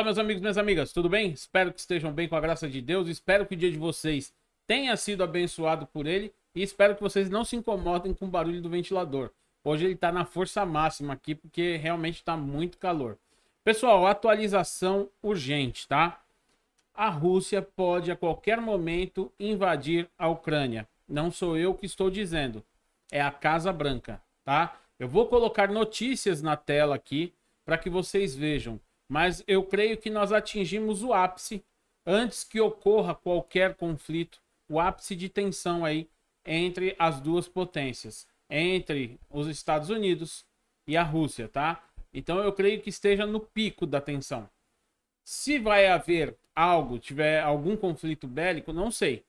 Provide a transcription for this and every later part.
Olá, meus amigos, minhas amigas, tudo bem? Espero que estejam bem com a graça de Deus. Espero que o dia de vocês tenha sido abençoado por Ele e espero que vocês não se incomodem com o barulho do ventilador. Hoje ele está na força máxima aqui porque realmente está muito calor. Pessoal, atualização urgente, tá? A Rússia pode a qualquer momento invadir a Ucrânia. Não sou eu que estou dizendo, é a Casa Branca, tá? Eu vou colocar notícias na tela aqui para que vocês vejam mas eu creio que nós atingimos o ápice antes que ocorra qualquer conflito, o ápice de tensão aí entre as duas potências, entre os Estados Unidos e a Rússia, tá? Então eu creio que esteja no pico da tensão. Se vai haver algo, tiver algum conflito bélico, não sei.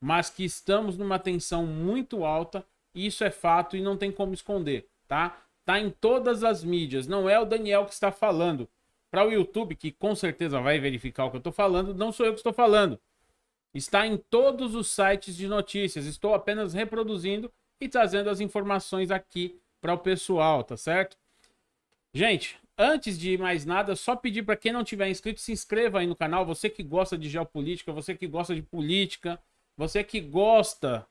Mas que estamos numa tensão muito alta, isso é fato e não tem como esconder, tá? Tá em todas as mídias, não é o Daniel que está falando. Para o YouTube, que com certeza vai verificar o que eu estou falando, não sou eu que estou falando. Está em todos os sites de notícias. Estou apenas reproduzindo e trazendo as informações aqui para o pessoal, tá certo? Gente, antes de mais nada, só pedir para quem não tiver inscrito, se inscreva aí no canal. Você que gosta de geopolítica, você que gosta de política, você que gosta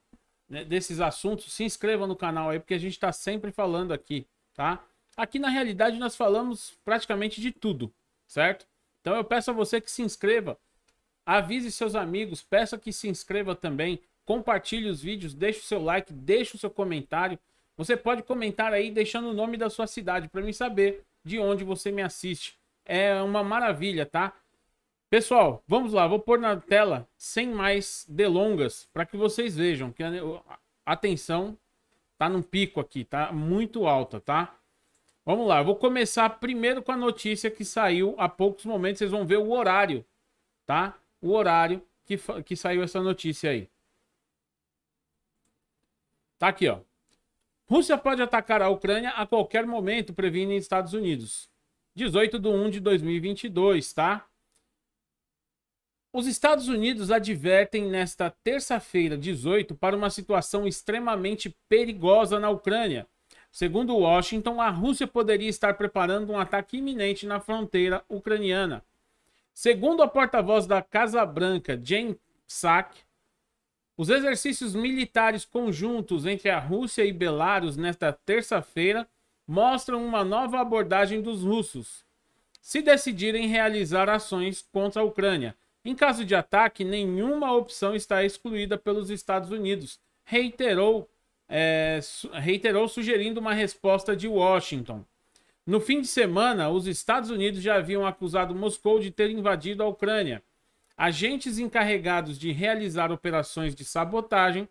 né, desses assuntos, se inscreva no canal aí, porque a gente está sempre falando aqui, tá? Aqui na realidade nós falamos praticamente de tudo, certo? Então eu peço a você que se inscreva, avise seus amigos, peça que se inscreva também, compartilhe os vídeos, deixe o seu like, deixe o seu comentário. Você pode comentar aí deixando o nome da sua cidade para mim saber de onde você me assiste. É uma maravilha, tá? Pessoal, vamos lá, vou pôr na tela sem mais delongas para que vocês vejam que a atenção tá num pico aqui, tá muito alta, tá? Vamos lá, eu vou começar primeiro com a notícia que saiu há poucos momentos. Vocês vão ver o horário, tá? O horário que, que saiu essa notícia aí. Tá aqui, ó. Rússia pode atacar a Ucrânia a qualquer momento, previne Estados Unidos. 18 de 1 de 2022, tá? Os Estados Unidos advertem nesta terça-feira, 18, para uma situação extremamente perigosa na Ucrânia Segundo Washington, a Rússia poderia estar preparando um ataque iminente na fronteira ucraniana. Segundo a porta-voz da Casa Branca, Jane Psaki, os exercícios militares conjuntos entre a Rússia e Belarus nesta terça-feira mostram uma nova abordagem dos russos, se decidirem realizar ações contra a Ucrânia. Em caso de ataque, nenhuma opção está excluída pelos Estados Unidos, reiterou é, reiterou sugerindo uma resposta de Washington. No fim de semana, os Estados Unidos já haviam acusado Moscou de ter invadido a Ucrânia. Agentes encarregados de realizar operações de sabotagem,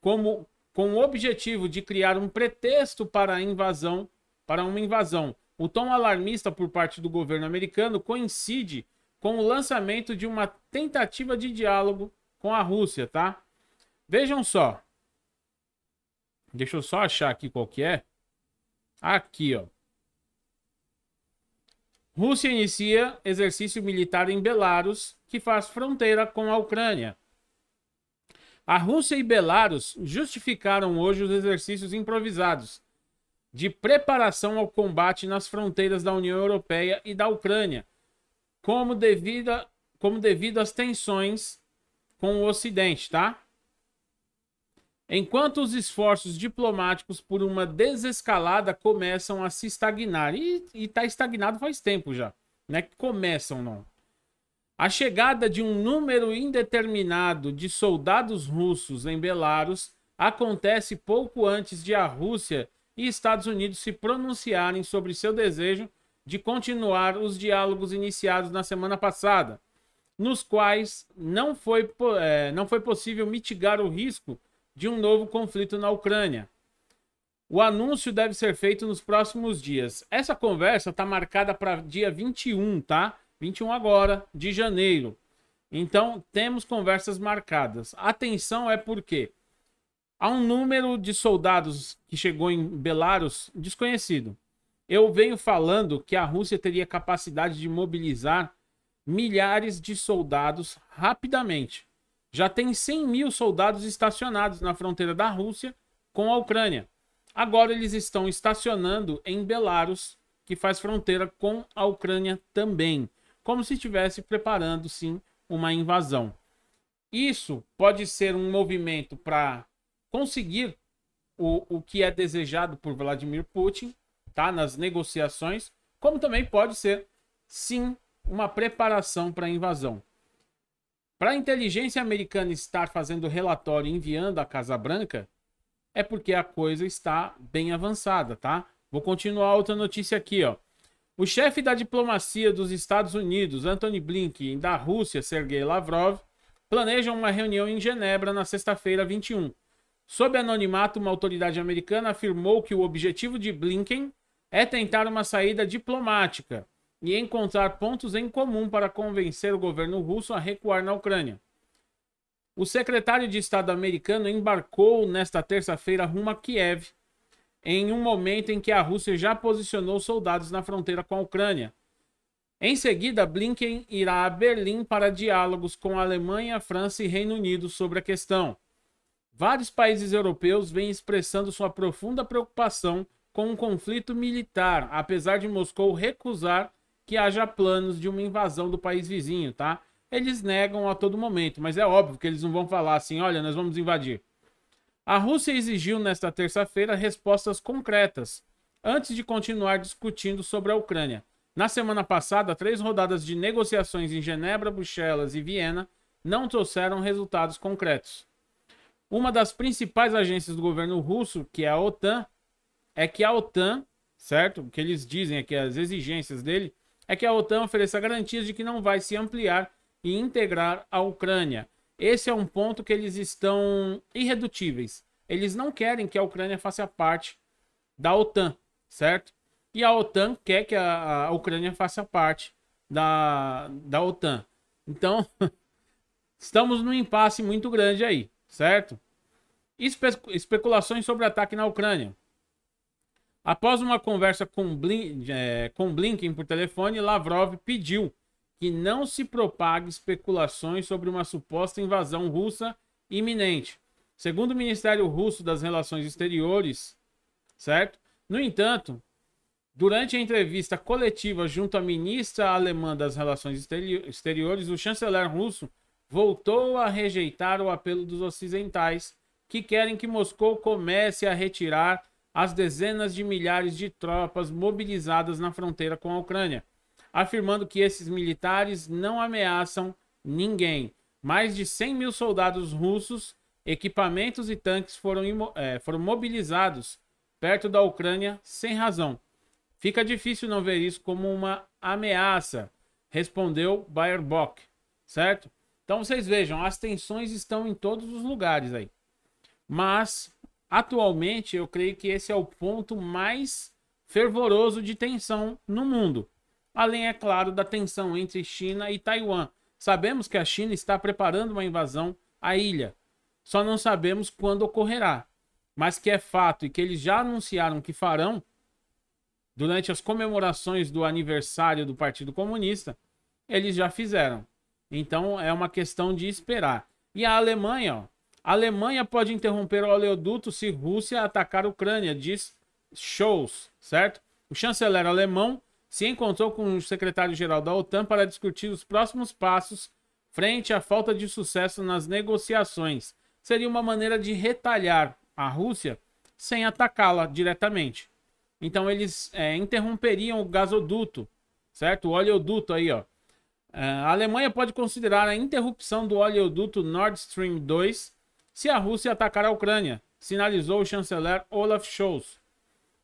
como com o objetivo de criar um pretexto para a invasão, para uma invasão. O tom alarmista por parte do governo americano coincide com o lançamento de uma tentativa de diálogo com a Rússia, tá? Vejam só, Deixa eu só achar aqui qual que é. Aqui, ó. Rússia inicia exercício militar em Belarus, que faz fronteira com a Ucrânia. A Rússia e Belarus justificaram hoje os exercícios improvisados de preparação ao combate nas fronteiras da União Europeia e da Ucrânia, como devido, a, como devido às tensões com o Ocidente, tá? Enquanto os esforços diplomáticos por uma desescalada começam a se estagnar, e está estagnado faz tempo já, não é que começam não. A chegada de um número indeterminado de soldados russos em Belarus acontece pouco antes de a Rússia e Estados Unidos se pronunciarem sobre seu desejo de continuar os diálogos iniciados na semana passada, nos quais não foi, é, não foi possível mitigar o risco de um novo conflito na Ucrânia. O anúncio deve ser feito nos próximos dias. Essa conversa está marcada para dia 21, tá? 21 agora, de janeiro. Então, temos conversas marcadas. Atenção é porque há um número de soldados que chegou em Belarus desconhecido. Eu venho falando que a Rússia teria capacidade de mobilizar milhares de soldados rapidamente já tem 100 mil soldados estacionados na fronteira da Rússia com a Ucrânia. Agora eles estão estacionando em Belarus, que faz fronteira com a Ucrânia também, como se estivesse preparando sim uma invasão. Isso pode ser um movimento para conseguir o, o que é desejado por Vladimir Putin, tá? Nas negociações, como também pode ser sim uma preparação para a invasão. Para a inteligência americana estar fazendo relatório e enviando à Casa Branca, é porque a coisa está bem avançada, tá? Vou continuar outra notícia aqui, ó. O chefe da diplomacia dos Estados Unidos, Anthony Blinken, da Rússia, Sergei Lavrov, planejam uma reunião em Genebra na sexta-feira 21. Sob anonimato, uma autoridade americana afirmou que o objetivo de Blinken é tentar uma saída diplomática e encontrar pontos em comum para convencer o governo russo a recuar na Ucrânia. O secretário de Estado americano embarcou nesta terça-feira rumo a Kiev, em um momento em que a Rússia já posicionou soldados na fronteira com a Ucrânia. Em seguida, Blinken irá a Berlim para diálogos com a Alemanha, França e Reino Unido sobre a questão. Vários países europeus vêm expressando sua profunda preocupação com o um conflito militar, apesar de Moscou recusar que haja planos de uma invasão do país vizinho, tá? Eles negam a todo momento, mas é óbvio que eles não vão falar assim: olha, nós vamos invadir. A Rússia exigiu nesta terça-feira respostas concretas antes de continuar discutindo sobre a Ucrânia. Na semana passada, três rodadas de negociações em Genebra, Bruxelas e Viena não trouxeram resultados concretos. Uma das principais agências do governo russo, que é a OTAN, é que a OTAN, certo? O que eles dizem aqui é as exigências dele é que a OTAN ofereça garantias de que não vai se ampliar e integrar a Ucrânia. Esse é um ponto que eles estão irredutíveis. Eles não querem que a Ucrânia faça parte da OTAN, certo? E a OTAN quer que a, a Ucrânia faça parte da, da OTAN. Então, estamos num impasse muito grande aí, certo? Espe especulações sobre ataque na Ucrânia. Após uma conversa com, Blin, é, com Blinken por telefone, Lavrov pediu que não se propague especulações sobre uma suposta invasão russa iminente. Segundo o Ministério Russo das Relações Exteriores, certo? No entanto, durante a entrevista coletiva junto à ministra alemã das Relações Exteriores, o chanceler russo voltou a rejeitar o apelo dos ocidentais que querem que Moscou comece a retirar as dezenas de milhares de tropas mobilizadas na fronteira com a Ucrânia, afirmando que esses militares não ameaçam ninguém. Mais de 100 mil soldados russos, equipamentos e tanques foram, é, foram mobilizados perto da Ucrânia sem razão. Fica difícil não ver isso como uma ameaça, respondeu Bayerbock, certo? Então vocês vejam, as tensões estão em todos os lugares aí. Mas Atualmente, eu creio que esse é o ponto mais fervoroso de tensão no mundo. Além, é claro, da tensão entre China e Taiwan. Sabemos que a China está preparando uma invasão à ilha. Só não sabemos quando ocorrerá. Mas que é fato e que eles já anunciaram que farão durante as comemorações do aniversário do Partido Comunista, eles já fizeram. Então é uma questão de esperar. E a Alemanha, ó, a Alemanha pode interromper o oleoduto se Rússia atacar a Ucrânia, diz Scholz, certo? O chanceler alemão se encontrou com o secretário-geral da OTAN para discutir os próximos passos frente à falta de sucesso nas negociações. Seria uma maneira de retalhar a Rússia sem atacá-la diretamente. Então eles é, interromperiam o gasoduto, certo? O oleoduto aí, ó. É, a Alemanha pode considerar a interrupção do oleoduto Nord Stream 2 se a Rússia atacar a Ucrânia, sinalizou o chanceler Olaf Scholz.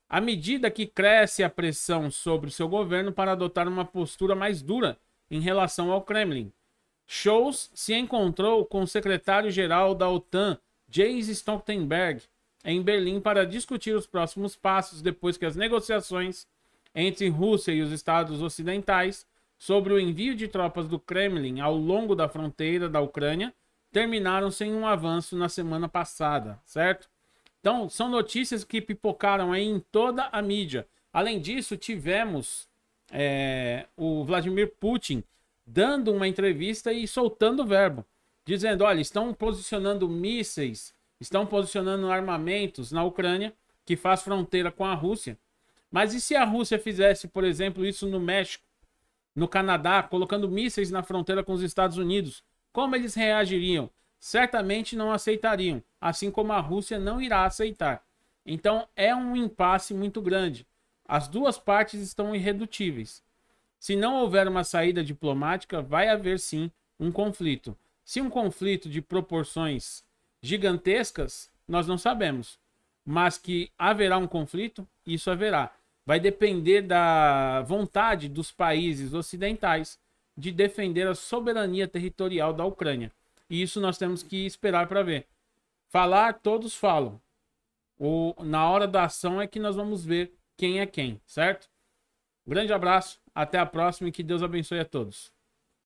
À medida que cresce a pressão sobre seu governo para adotar uma postura mais dura em relação ao Kremlin, Scholz se encontrou com o secretário-geral da OTAN, Jens Stoltenberg, em Berlim para discutir os próximos passos depois que as negociações entre Rússia e os estados ocidentais sobre o envio de tropas do Kremlin ao longo da fronteira da Ucrânia terminaram sem um avanço na semana passada, certo? Então, são notícias que pipocaram aí em toda a mídia. Além disso, tivemos é, o Vladimir Putin dando uma entrevista e soltando o verbo, dizendo: olha, estão posicionando mísseis, estão posicionando armamentos na Ucrânia, que faz fronteira com a Rússia. Mas e se a Rússia fizesse, por exemplo, isso no México, no Canadá, colocando mísseis na fronteira com os Estados Unidos? Como eles reagiriam? Certamente não aceitariam, assim como a Rússia não irá aceitar. Então é um impasse muito grande. As duas partes estão irredutíveis. Se não houver uma saída diplomática, vai haver sim um conflito. Se um conflito de proporções gigantescas, nós não sabemos. Mas que haverá um conflito, isso haverá. Vai depender da vontade dos países ocidentais de defender a soberania territorial da Ucrânia. E isso nós temos que esperar para ver. Falar, todos falam. O, na hora da ação é que nós vamos ver quem é quem, certo? Grande abraço, até a próxima e que Deus abençoe a todos.